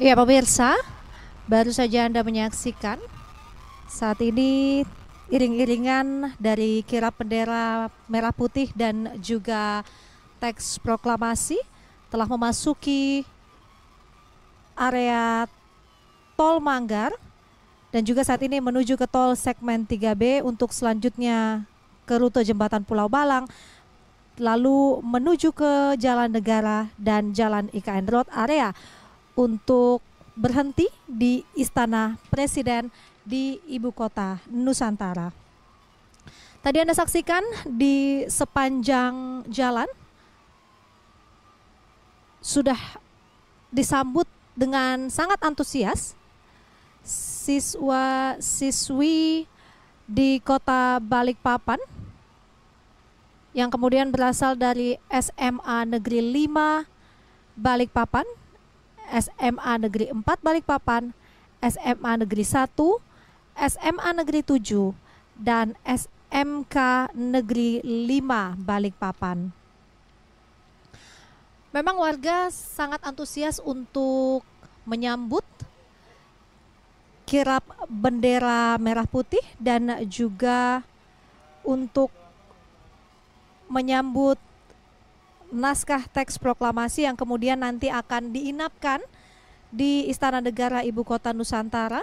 Ya pemirsa, baru saja Anda menyaksikan saat ini iring-iringan dari kirap bendera merah putih dan juga teks proklamasi telah memasuki area tol Manggar dan juga saat ini menuju ke tol segmen 3B untuk selanjutnya ke rute jembatan Pulau Balang lalu menuju ke Jalan Negara dan Jalan IKN Road area untuk berhenti di Istana Presiden di ibu kota Nusantara. Tadi Anda saksikan di sepanjang jalan sudah disambut dengan sangat antusias siswa-siswi di kota Balikpapan yang kemudian berasal dari SMA Negeri 5 Balikpapan SMA Negeri 4 Balikpapan, SMA Negeri 1, SMA Negeri 7, dan SMK Negeri 5 Balikpapan. Memang warga sangat antusias untuk menyambut kirap bendera merah putih dan juga untuk menyambut naskah teks proklamasi yang kemudian nanti akan diinapkan di Istana Negara Ibu Kota Nusantara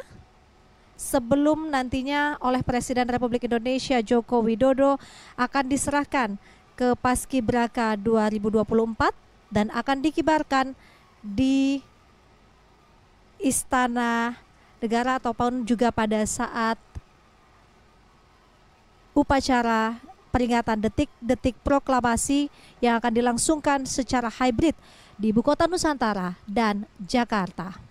sebelum nantinya oleh Presiden Republik Indonesia Joko Widodo akan diserahkan ke Paskibraka 2024 dan akan dikibarkan di Istana Negara ataupun juga pada saat upacara peringatan detik-detik proklamasi yang akan dilangsungkan secara hybrid di Ibu Kota Nusantara dan Jakarta.